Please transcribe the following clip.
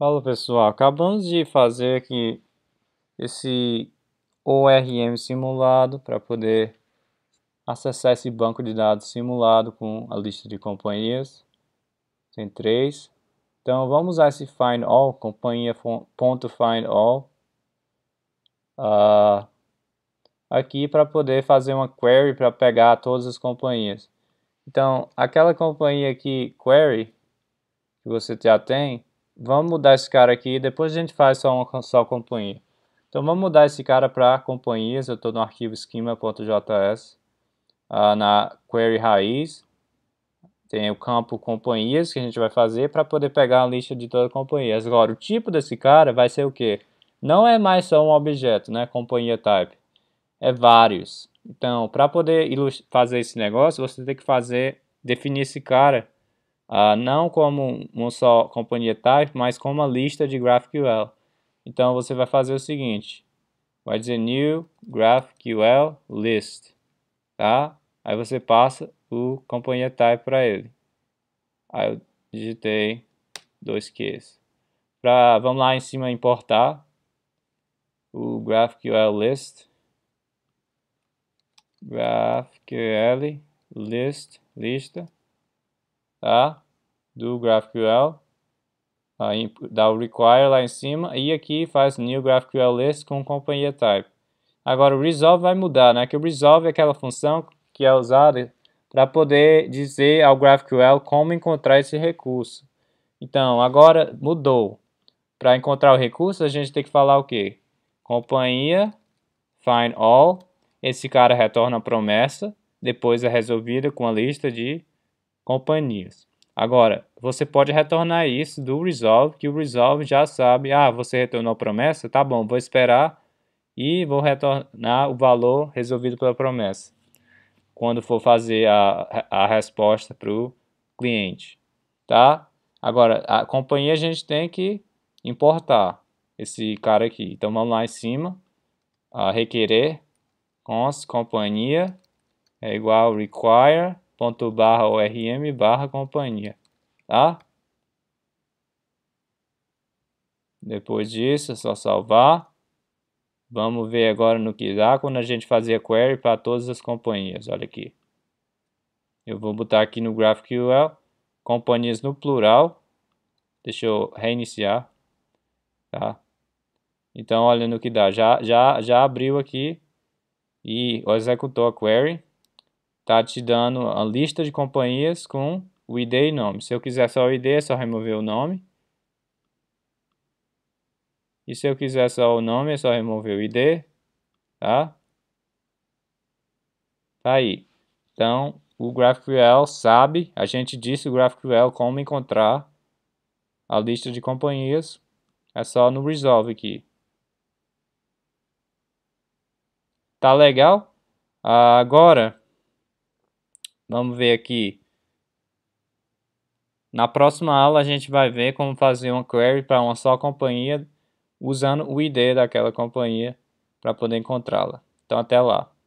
Fala pessoal, acabamos de fazer aqui esse ORM simulado para poder acessar esse banco de dados simulado com a lista de companhias. Tem três. Então vamos usar esse find all, companhia ponto find all uh, aqui para poder fazer uma query para pegar todas as companhias. Então aquela companhia que query que você já tem vamos mudar esse cara aqui, depois a gente faz só uma só companhia. Então vamos mudar esse cara para companhias, eu estou no arquivo schema.js, uh, ah, na query raiz, tem o campo companhias que a gente vai fazer para poder pegar a lista de todas as companhias. Agora, o tipo desse cara vai ser o quê? Não é mais só um objeto, né, companhia type, é vários. Então, para poder fazer esse negócio, você tem que fazer, definir esse cara uh, não como uma só companhia type, mas como uma lista de GraphQL. Então você vai fazer o seguinte, vai dizer new GraphQL list, tá? Aí você passa o companhia type para ele. Aí eu digitei dois Qs. Pra, vamos lá em cima importar o GraphQL list. GraphQL list, lista, tá? do GraphQL, dá o require lá em cima, e aqui faz new GraphQL list com companhia type. Agora o resolve vai mudar, né? Que o resolve é aquela função que é usada para poder dizer ao GraphQL como encontrar esse recurso. Então, agora mudou. Para encontrar o recurso, a gente tem que falar o quê? Companhia, find all, esse cara retorna a promessa, depois é resolvida com a lista de companhias. Agora, você pode retornar isso do resolve, que o resolve já sabe, ah, você retornou a promessa? Tá bom, vou esperar e vou retornar o valor resolvido pela promessa. Quando for fazer a, a resposta para o cliente, tá? Agora, a companhia a gente tem que importar esse cara aqui. Então, vamos lá em cima, a requerer, cons, companhia, é igual require, ponto barra orm barra companhia, tá? Depois disso é só salvar. Vamos ver agora no que dá quando a gente fazer query para todas as companhias, olha aqui. Eu vou botar aqui no GraphQL, companhias no plural. Deixa eu reiniciar, tá? Então olha no que dá, já, já, já abriu aqui e executou a query está te dando a lista de companhias com o ID e nome. Se eu quiser só o ID, é só remover o nome. E se eu quiser só o nome, é só remover o ID, tá? Tá aí. Então, o GraphQL sabe, a gente disse o GraphQL como encontrar a lista de companhias. É só no Resolve aqui. Tá legal? Agora, Vamos ver aqui. Na próxima aula a gente vai ver como fazer uma query para uma só companhia usando o ID daquela companhia para poder encontrá-la. Então até lá.